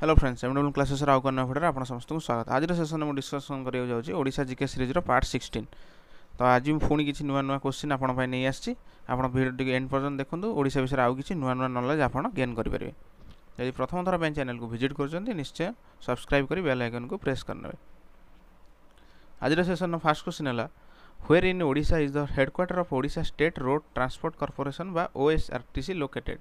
Hello friends M W classes आउ एक video आप समस्त स्वागत आज सेसन में डिस्कसन करा जाऊँचा जिके सीरीज पार्ट सिक्सटीन तो आज पुणी किसी नुआ नुआ क्वेश्चन आपड़ी नहीं आसान एंड पर्यटन देखते ओडा विषय आउ किसी नुआ नुआ नलेज आप गेन करेंगे जब प्रथम थर चैनल को भिजिट करते निश्चय सब्सक्राइब कर बेल आइकन को प्रेस करने आज सेसन फास्ट क्वेश्चन है where in Odisha is the headquarters of Odisha state road transport corporation O S R T C located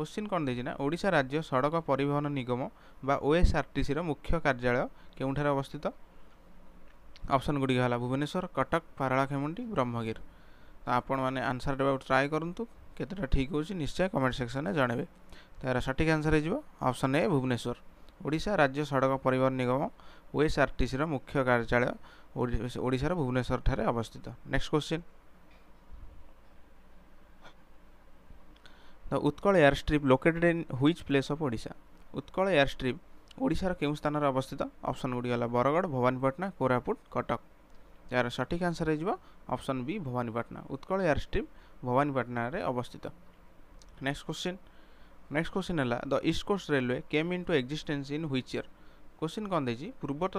question କ'ଣ ଦେଇଛି ନା ଓଡ଼ିଶା ରାଜ୍ୟ ସଡ଼କ ପରିବହନ ନିଗମ ବା ଓଏସ୍ଆର୍ଟିସିର ମୁଖ୍ୟ କାର୍ଯ୍ୟାଳୟ କେଉଁଠାରେ ଅବସ୍ଥିତ ଅପସନ୍ ଗୁଡ଼ିକ ହେଲା ଭୁବନେଶ୍ୱର କଟକ ପାରଳାଖେମୁଣ୍ଡି ବ୍ରହ୍ମଗିର ତ ଆପଣମାନେ ଆନ୍ସର୍ ଦେବାକୁ ଟ୍ରାଏ କରନ୍ତୁ କେତେଟା ଠିକ୍ ହେଉଛି ନିଶ୍ଚୟ କମେଣ୍ଟ ସେକ୍ସନ୍ରେ ଜଣାଇବେ ତା'ର ସଠିକ୍ ଆନ୍ସର୍ ହେଇଯିବ ଅପସନ୍ ଏ ଭୁବନେଶ୍ୱର ଓଡ଼ିଶା ରାଜ୍ୟ ସଡ଼କ ପରିବହନ ନିଗମ ଓଏସ୍ଆର୍ଟିସିର ମୁଖ୍ୟ କାର୍ଯ୍ୟାଳୟ ଓଡ଼ିଶାର ଭୁବନେଶ୍ୱରଠାରେ ଅବସ୍ଥିତ next question the Utkal airstrip located in which place of Odisha Utkal airstrip ଓଡ଼ିଶାର କେଉଁ ସ୍ଥାନରେ ଅବସ୍ଥିତ ଅପସନ୍ ଗୁଡ଼ିକ ହେଲା ବରଗଡ଼ ଭବାନୀପାଟଣା କୋରାପୁଟ କଟକ ଏହାର ସଠିକ୍ ଆନ୍ସର୍ ହେଇଯିବ option B Bhawanipatna Utkal airstrip ଭବାନୀପାଟଣାରେ ଅବସ୍ଥିତ ନେକ୍ସଟ କୋଶ୍ଚିନ୍ ନେକ୍ସଟ କୋଶ୍ଚିନ୍ ହେଲା the east coast railway came into existence in which year question କ'ଣ ଦେଇଛି ପୂର୍ବତଟ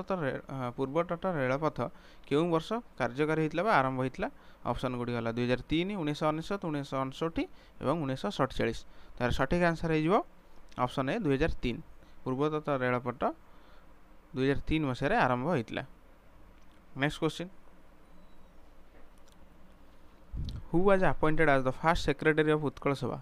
ପୂର୍ବତଟ ରେଳପଥ କେଉଁ ବର୍ଷ କାର୍ଯ୍ୟକାରୀ ହୋଇଥିଲା ବା ଆରମ୍ଭ ହୋଇଥିଲା ଅପସନ୍ ଗୁଡ଼ିକ ହେଲା ଦୁଇହଜାର ତିନି ଉଣେଇଶହ ଅନେଶ୍ୱତ ଉଣେଇଶହ ଅଣଷଠି ଏବଂ ଉଣେଇଶହ ସତଚାଳିଶ ତା'ର ସଠିକ୍ ଆନ୍ସର୍ ହେଇଯିବ ଅପସନ୍ ଏ ଦୁଇହଜାର ତିନି ପୂର୍ବତଟ ରେଳପଥ ଦୁଇହଜାର ତିନି ମସିହାରେ ଆରମ୍ଭ ହୋଇଥିଲା next question who was appointed as the first secretary of Utkal Sabha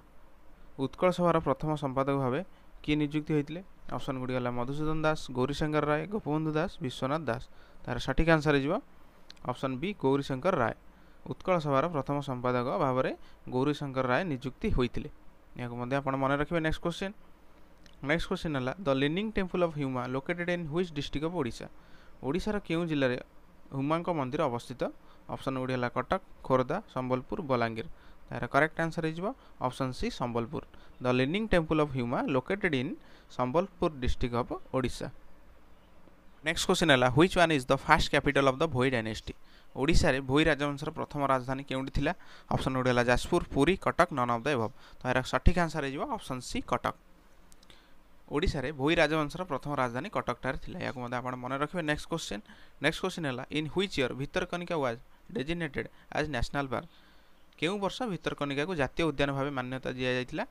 Utkal ସଭାର ପ୍ରଥମ ସମ୍ପାଦକ ଭାବେ କିଏ ନିଯୁକ୍ତି ହୋଇଥିଲେ ଅପସନ୍ ଗୁଡ଼ିକ ହେଲା ମଧୁସୂଦନ ଦାସ ଗୌରୀଶଙ୍କର ରାୟ ଗୋପବନ୍ଧୁ ଦାସ ବିଶ୍ୱନାଥ ଦାସ ତାହାର ସଠିକ୍ ଆନ୍ସର୍ ଯିବ ଅପସନ୍ ବି ଗୌରୀଶଙ୍କର ରାୟ ଉତ୍କଳ ସଭାର ପ୍ରଥମ ସମ୍ପାଦକ ଭାବରେ ଗୌରୀଶଙ୍କର ରାୟ ନିଯୁକ୍ତି ହୋଇଥିଲେ ଏହାକୁ ମଧ୍ୟ ଆପଣ ମନେ ରଖିବେ ନେକ୍ସଟ କ୍ୱେଶ୍ଚିନ୍ ନେକ୍ସଟ କ୍ୱେଶ୍ଚିନ୍ ହେଲା the leaning temple of Huma located in which district of Odisha ଓଡ଼ିଶାର କେଉଁ ଜିଲ୍ଲାରେ ହୁମାଙ୍କ ମନ୍ଦିର ଅବସ୍ଥିତ ଅପସନ୍ ଗୁଡ଼ିକ ହେଲା କଟକ ଖୋର୍ଦ୍ଧା ସମ୍ବଲପୁର ବଲାଙ୍ଗୀର ତାହାର କରେକ୍ଟ ଆନ୍ସର୍ ହେଇଯିବ option C Sambalpur the leaning temple of Huma located in Sambalpur district of Odisha. Next question ହେଲା which one is the first capital of the Bhoi dynasty? ଓଡ଼ିଶାରେ ଭୋଇ ରାଜବଂଶର ପ୍ରଥମ ରାଜଧାନୀ କେଉଁଠି ଥିଲା ଅପସନ୍ ଗୋଟେ ହେଲା Jajpur Puri Cuttack none of the above ତ ଏହାର ସଠିକ୍ ଆନ୍ସର୍ ହେଇଯିବ ଅପସନ୍ ସି କଟକ ଓଡ଼ିଶାରେ ଭୋଇ ରାଜବଂଶର ପ୍ରଥମ ରାଜଧାନୀ କଟକଠାରେ ଥିଲା ଏହାକୁ ମଧ୍ୟ ଆପଣ ମନେ ରଖିବେ ନେକ୍ସଟ କ୍ୱେଶ୍ଚିନ୍ ନେକ୍ସଟ କ୍ୱେଶ୍ଚିନ୍ ହେଲା in which year Bhitarkanika was designated as national park କେଉଁ ବର୍ଷ ଭିତରକନିକାକୁ ଜାତୀୟ ଉଦ୍ୟାନ ଭାବେ ମାନ୍ୟତା ଦିଆଯାଇଥିଲା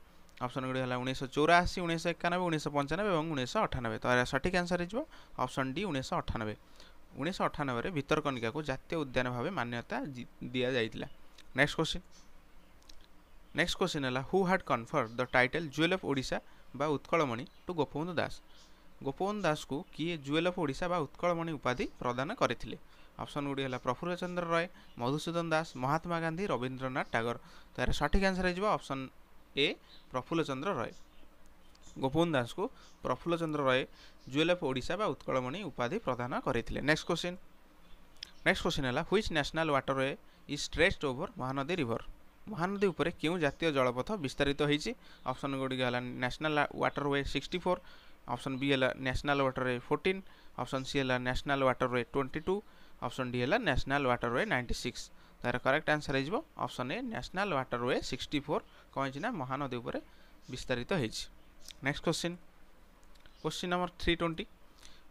অপশন গুড়ি হল উনিশশো চৌরাশি উনিশশো একানবে উনিশশো পঞ্চানবে এবং উনিশশো অঠানবে তো এর সঠিক আনসার হয়ে অপশন ডি উনিশশো অঠানবে উনিশশো অঠানবে ভিতরকণিকাকে জাতীয় উদ্যান ভাবে মান্যতা দিয়া যাই নেক্সট কোশ্চিন নেক্সট কোশ্চিন হল who had confer the title jewel of Odisha বা উৎকলমণি টু গোপবন্ধু দাস গোপবন্ধু দাসকে কিয়ে জুয়েল অফ ওড়িশা বা উৎকলমণি উপাধি প্রদান করে অপশন গুড়ি হল প্রফুল্ল চন্দ্র রয় মধুসূদন দাস মহাত্মা গান্ধী রবীন্দ্রনাথ টাগর তো এর সঠিক আনসার হয়ে অপশন ए ପ୍ରଫୁଲ୍ଲଚନ୍ଦ୍ର ରୟ ଗୋପବନ୍ଧୁ ଦାସଙ୍କୁ ପ୍ରଫୁଲ୍ଲଚନ୍ଦ୍ର ରୟ ଜୁଏଲ୍ ଅଫ୍ ଓଡ଼ିଶା ବା ଉତ୍କଳମଣି ଉପାଧି ପ୍ରଦାନ କରିଥିଲେ ନେକ୍ସଟ କ୍ୱେଶ୍ଚିନ୍ ନେକ୍ସଟ କ୍ୱେଶ୍ଚିନ୍ ହେଲା which national waterway is stretched over Mahanadi river Mahanadi ଉପରେ କେଉଁ ଜାତୀୟ ଜଳପଥ ବିସ୍ତାରିତ ହୋଇଛି ଅପସନ୍ ଗୁଡ଼ିକ ହେଲା national waterway sixty four option B ହେଲା national waterway fourteen option C ହେଲା national waterway twenty two option D ହେଲା ନ୍ୟାସନାଲ୍ ୱାଟରୱେ ନାଇଣ୍ଟି ସିକ୍ସ ତାହାର କରେକ୍ଟ ଆନ୍ସର୍ ହେଇଯିବ option A national water way sixty four କ'ଣ ହେଇଛି ନା ମହାନଦୀ ଉପରେ ବିସ୍ତାରିତ ହେଇଛି next question question number three twenty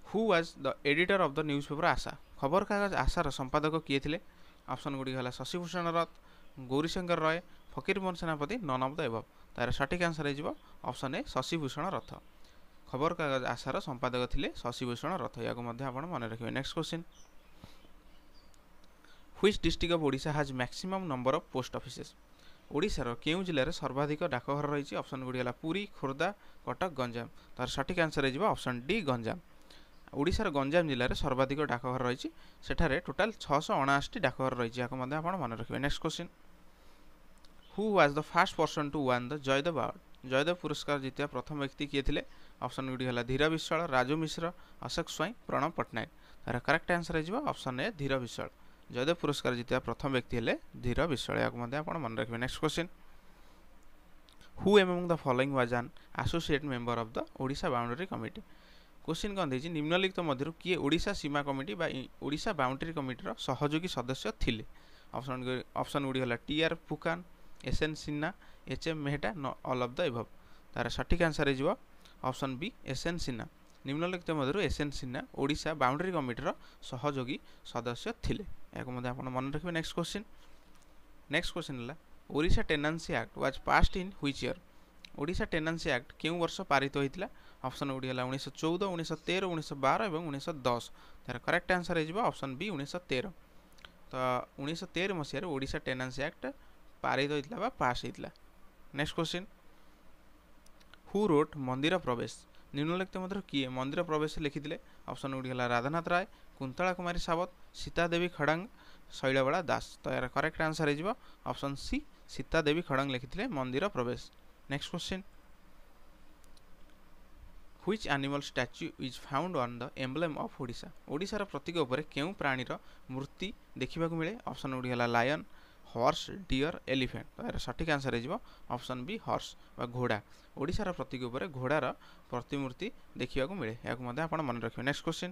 who was the editor of the newspaper Asha ଖବରକାଗଜ ଆଶାର ସମ୍ପାଦକ କିଏ ଥିଲେ ଅପସନ୍ ଗୁଡ଼ିକ ହେଲା Shashibhushan Rath Gourishankar Ray Fakirmohan Senapati none of the above ତାହାର ସଠିକ୍ ଆନ୍ସର୍ ହେଇଯିବ ଅପସନ୍ ଏ ଶଶିଭୂଷଣ ରଥ ଖବରକାଗଜ ଆଶାର ସମ୍ପାଦକ ଥିଲେ ଶଶିଭୂଷଣ ରଥ ଏହାକୁ ମଧ୍ୟ ଆପଣ ମନେ ରଖିବେ next question which district of Odisha has maximum number of post offices ଓଡ଼ିଶାର କେଉଁ ଜିଲ୍ଲାରେ ସର୍ବାଧିକ ଡାକଘର ରହିଛି ଅପସନ୍ଗୁଡ଼ିକ ହେଲା ପୁରୀ ଖୋର୍ଦ୍ଧା କଟକ ଗଞ୍ଜାମ ତା'ର ସଠିକ୍ ଆନ୍ସର୍ ହେଇଯିବ ଅପସନ୍ ଡି ଗଞ୍ଜାମ ଓଡ଼ିଶାର ଗଞ୍ଜାମ ଜିଲ୍ଲାରେ ସର୍ବାଧିକ ଡାକଘର ରହିଛି ସେଠାରେ ଟୋଟାଲ୍ ଛଅଶହ ଅଣାଅଶୀଟି ଡାକଘର ରହିଛି ଏହାକୁ ମଧ୍ୟ ଆପଣ ମନେ ରଖିବେ next question who was the first person to won the Jayadev award Jayadev ପୁରସ୍କାର ଜିତିବା ପ୍ରଥମ ବ୍ୟକ୍ତି କିଏ ଥିଲେ ଅପସନ୍ଗୁଡ଼ିକ ହେଲା ଧୀର ବିଶ୍ୱାଳ ରାଜୁ ମିଶ୍ର ଅଶୋକ ସ୍ୱାଇଁ ପ୍ରଣବ ପଟ୍ଟନାୟକ ତା'ର କରେକ୍ଟ ଆନ୍ସର୍ ହେଇଯିବ ଅପସନ୍ ଏ ଧୀର ବିଶ୍ୱାଳ ଜୟଦେବ ପୁରସ୍କାର ଜିତିବା ପ୍ରଥମ ବ୍ୟକ୍ତି ହେଲେ ଧୀର ବିଶ୍ୱଳୟାକୁ ମଧ୍ୟ ଆପଣ ମନେ ରଖିବେ next question who among the following was an associate member of the Odisha boundary committee question କ'ଣ ଦେଇଛି ନିମ୍ନଲିଖିତ ମଧ୍ୟରୁ କିଏ ଓଡ଼ିଶା ସୀମା କମିଟି ବା ଓଡ଼ିଶା ବାଉଣ୍ଡରୀ କମିଟିର ସହଯୋଗୀ ସଦସ୍ୟ ଥିଲେ ଅପସନ୍ ଅପସନ୍ ଗୁଡ଼ିକ ହେଲା T R Phukan S N Sinha H M Mehta no all of the above ତା'ର ସଠିକ୍ ଆନ୍ସର୍ ହେଇଯିବ option B S N Sinha ନିମ୍ନଲିଖିତ ମଧ୍ୟରୁ S N Sinha Odisha boundary କମିଟିର ସହଯୋଗୀ ସଦସ୍ୟ ଥିଲେ यहाँ मन रखिए नेक्स्ट क्वेश्चन नेक्स्ट क्वेश्चन है Odisha tenancy act was passed in which year Odisha tenancy act के वर्ष पारित होता অপশন ওডি হল উনিশশো চৌদ উনিশশো তের উনিশশো বার এবং উনিশশো দশ তার করেক্ট আনসার হয়ে অপশন বি উনিশশো তের তো উনিশশো তের মশায় ওড়শা টেনান্সি আক্ট পারিত হয়েছিল বা পাস হয়েছিল নেক্সট কোশ্চিন হু রোট মন্দির প্রবেশ নিম্নলিখিত মধ্যে কি মন্দির প্রবেশ লিখিলে অপশন গুড়ি হল রাধানাথ রায় কুন্তলা কুমারী সাবত ସୀତାଦେବୀ ଖଡ଼ଙ୍ଗ ଶୈଳବାଳା ଦାସ ତ ଏହାର କରେକ୍ଟ ଆନ୍ସର୍ ହେଇଯିବ ଅପସନ୍ ସି ସୀତାଦେବୀ ଖଡ଼ଙ୍ଗ ଲେଖିଥିଲେ ମନ୍ଦିର ପ୍ରବେଶ next question which animal statue is found on the emblem of Odisha ওড়িশার প্রতীক উপরে কেউ প্রাণীর মূর্তি দেখা মিলে অপশন গুড়ি হল লায়ন হর্স ডিয়র এলিফেন্ট তো এর সঠিক আনসার হয়ে অপশন বি হর্স বা ঘোড়া ওড়িশার প্রতীক উপরে ঘোড়ার প্রতিমূর্তি দেখা মিলে এখন আপনার মনে রাখবে next question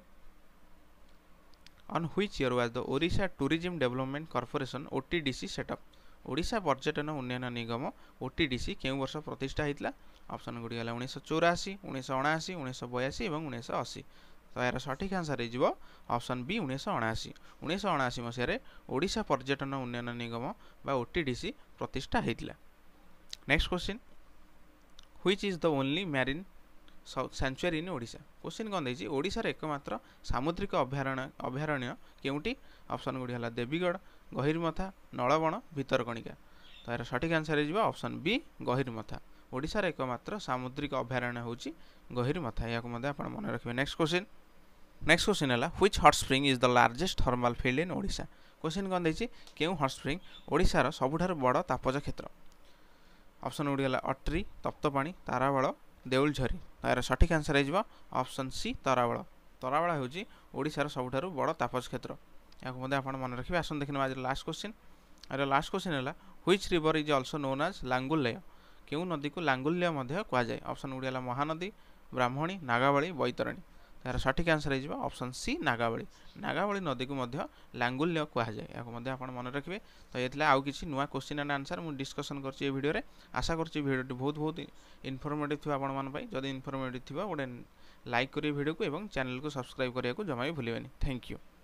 on which year was the Odisha Tourism Development Corporation OTDC set up? Odisha ପର୍ଯ୍ୟଟନ ଉନ୍ନୟନ ନିଗମ ଓ ଟି ଡି ସି କେଉଁ ବର୍ଷ ପ୍ରତିଷ୍ଠା ହେଇଥିଲା ଅପସନ୍ ଗୁଡ଼ିକ ହେଲା ଉଣେଇଶହ ଚଉରାଅଶୀ ଉଣେଇଶହ ଅଣାଅଶୀ ଉଣେଇଶହ ବୟାଅଶୀ ଏବଂ ଉଣେଇଶହ ଅଶୀ ତ ଏହାର ସଠିକ୍ ଆନ୍ସର୍ ହେଇଯିବ ଅପସନ୍ ବି ଉଣେଇଶହ ଅଣାଅଶୀ ଉଣେଇଶହ ଅଣାଅଶୀ ମସିହାରେ ଓଡ଼ିଶା ପର୍ଯ୍ୟଟନ ଉନ୍ନୟନ ନିଗମ ବା ଓ ଟି ଡି ସି ପ୍ରତିଷ୍ଠା ହେଇଥିଲା next question which is the only marine sanctuary in Odisha question କ'ଣ ଦେଇଛି ଓଡ଼ିଶାର ଏକମାତ୍ର ସାମୁଦ୍ରିକ ଅଭୟାରଣ୍ୟ ଅଭୟାରଣ୍ୟ କେଉଁଟି ଅପସନ୍ ଗୁଡ଼ିକ ହେଲା ଦେବୀଗଡ଼ ଗହିରମଥା ନଳବଣ ଭିତରକଣିକା ତ ଏହାର ସଠିକ୍ ଆନ୍ସର୍ ହେଇଯିବ ଅପସନ୍ ବି ଗହିରମଥା ଓଡ଼ିଶାର ଏକମାତ୍ର ସାମୁଦ୍ରିକ ଅଭୟାରଣ୍ୟ ହେଉଛି ଗହିରମଥା ଏହାକୁ ମଧ୍ୟ ଆପଣ ମନେ ରଖିବେ ନେକ୍ସଟ କୋଶ୍ଚିନ୍ ନେକ୍ସଟ କୋଶ୍ଚିନ୍ ହେଲା which hot spring is the largest thermal field in Odisha question କ'ଣ ଦେଇଛି କେଉଁ ହଟ୍ ସ୍ପ୍ରିଂ ଓଡ଼ିଶାର ସବୁଠାରୁ ବଡ଼ ତାପଜ କ୍ଷେତ୍ର ଅପସନ୍ ଗୁଡ଼ିକ ହେଲା ଅଟ୍ରି ତପ୍ତପାଣି ତାରାବାଳ ଦେଉଳଝରି ଏହାର ସଠିକ୍ ଆନ୍ସର ହେଇଯିବ ଅପସନ୍ ସି ତରାବଳ ତରାବଳ ହେଉଛି ଓଡ଼ିଶାର ସବୁଠାରୁ ବଡ଼ ତାପସ କ୍ଷେତ୍ର ଏହାକୁ ମଧ୍ୟ ଆପଣ ମନେ ରଖିବେ ଆସନ୍ତୁ ଦେଖିନେବା ଆଜିର ଲାଷ୍ଟ କୋଶ୍ଚିନ୍ ଏହାର ଲାଷ୍ଟ କୋଶ୍ଚିନ୍ ହେଲା which river is also known as Langulya କେଉଁ ନଦୀକୁ ଲାଙ୍ଗୁଲେୟ ମଧ୍ୟ କୁହାଯାଏ ଅପସନ୍ ଗୁଡ଼ିକ ହେଲା ମହାନଦୀ ବ୍ରାହ୍ମଣୀ ନାଗାବଳୀ ବୈତରଣୀ ଏହାର ସଠିକ୍ ଆନ୍ସର୍ ହେଇଯିବ ଅପସନ୍ ସି ନାଗାବଳୀ ନାଗାବଳୀ ନଦୀକୁ ମଧ୍ୟ ଲାଙ୍ଗୁଲ୍ୟ କୁହାଯାଏ ଏହାକୁ ମଧ୍ୟ ଆପଣ ମନେ ରଖିବେ ତ ଏ ଥିଲା ଆଉ କିଛି ନୂଆ କୋଶ୍ଚିନ୍ ଆଣ୍ଡ ଆନ୍ସର୍ ମୁଁ ଡିସ୍କସନ୍ କରୁଛି ଏ ଭିଡ଼ିଓରେ ଆଶା କରୁଛି ଭିଡ଼ିଓଟି ବହୁତ ବହୁତ ଇନଫର୍ମେଟିଭ୍ ଥିବ ଆପଣମାନଙ୍କ ପାଇଁ ଯଦି ଇନଫର୍ମେଟିଭ୍ ଥିବ ଗୋଟେ ଲାଇକ୍ କରିବେ ଭିଡ଼ିଓକୁ ଏବଂ ଚ୍ୟାନେଲ୍କୁ ସବସ୍କ୍ରାଇବ୍ କରିବାକୁ ଜମା ବି ଭୁଲିବେନି ଥ୍ୟାଙ୍କ ୟୁ